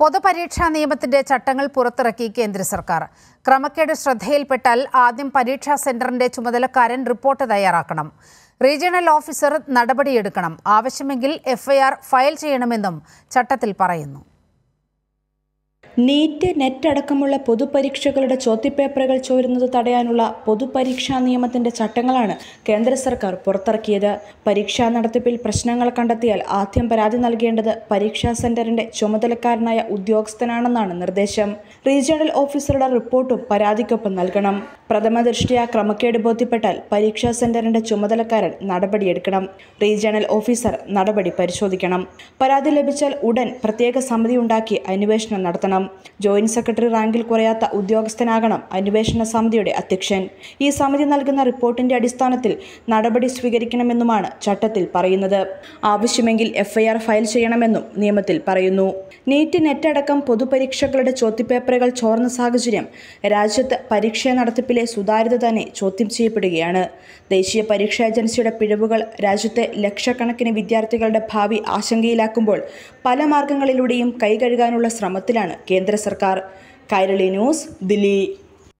പൊതുപരീക്ഷാ നിയമത്തിന്റെ ചട്ടങ്ങൾ പുറത്തിറക്കി കേന്ദ്ര സർക്കാർ ക്രമക്കേട് ശ്രദ്ധയിൽപ്പെട്ടാൽ ആദ്യം പരീക്ഷാ സെന്ററിന്റെ ചുമതലക്കാരൻ റിപ്പോർട്ട് തയ്യാറാക്കണം റീജിയണൽ ഓഫീസർ നടപടിയെടുക്കണം ആവശ്യമെങ്കിൽ എഫ്ഐആർ ഫയൽ ചെയ്യണമെന്നും ചട്ടത്തിൽ പറയുന്നു നീറ്റ് നെറ്റ് അടക്കമുള്ള പൊതുപരീക്ഷകളുടെ ചോദ്യപേപ്പറുകൾ ചോരുന്നത് തടയാനുള്ള പൊതുപരീക്ഷാ നിയമത്തിന്റെ ചട്ടങ്ങളാണ് കേന്ദ്ര സർക്കാർ പുറത്തിറക്കിയത് പരീക്ഷാ നടത്തിപ്പിൽ പ്രശ്നങ്ങൾ കണ്ടെത്തിയാൽ ആദ്യം പരാതി നൽകേണ്ടത് പരീക്ഷാ സെന്ററിന്റെ ചുമതലക്കാരനായ ഉദ്യോഗസ്ഥനാണെന്നാണ് നിർദ്ദേശം റീജിയണൽ ഓഫീസറുടെ റിപ്പോർട്ടും പരാതിക്കൊപ്പം നൽകണം പ്രഥമദൃഷ്ട്യാ ക്രമക്കേട് ബോധ്യപ്പെട്ടാൽ പരീക്ഷാ സെന്ററിന്റെ ചുമതലക്കാരൻ നടപടിയെടുക്കണം റീജിയണൽ ഓഫീസർ നടപടി പരിശോധിക്കണം പരാതി ലഭിച്ചാൽ ഉടൻ പ്രത്യേക സമിതി ഉണ്ടാക്കി അന്വേഷണം നടത്തണം ജോയിന്റ് സെക്രട്ടറി റാങ്കിൽ കുറയാത്ത ഉദ്യോഗസ്ഥനാകണം അന്വേഷണ സമിതിയുടെ അധ്യക്ഷൻ ഈ സമിതി നൽകുന്ന റിപ്പോർട്ടിന്റെ അടിസ്ഥാനത്തിൽ നടപടി സ്വീകരിക്കണമെന്നുമാണ് ചട്ടത്തിൽ പറയുന്നത് ആവശ്യമെങ്കിൽ എഫ്ഐആർ ഫയൽ ചെയ്യണമെന്നും നിയമത്തിൽ പറയുന്നു നീറ്റ് നെറ്റ് അടക്കം പൊതുപരീക്ഷകളുടെ ചോദ്യപേപ്പറുകൾ ചോർന്ന സാഹചര്യം രാജ്യത്ത് പരീക്ഷ നടത്തിപ്പിൽ നടത്തിപ്പിലെ സുതാര്യത തന്നെ ചോദ്യം ചെയ്യപ്പെടുകയാണ് ദേശീയ പരീക്ഷാ ഏജൻസിയുടെ പിഴവുകൾ രാജ്യത്തെ ലക്ഷക്കണക്കിന് വിദ്യാർത്ഥികളുടെ ഭാവി ആശങ്കയിലാക്കുമ്പോൾ പല മാർഗങ്ങളിലൂടെയും കൈകഴുകാനുള്ള ശ്രമത്തിലാണ് കേന്ദ്ര സർക്കാർ കൈരളി ന്യൂസ് ദില്ലി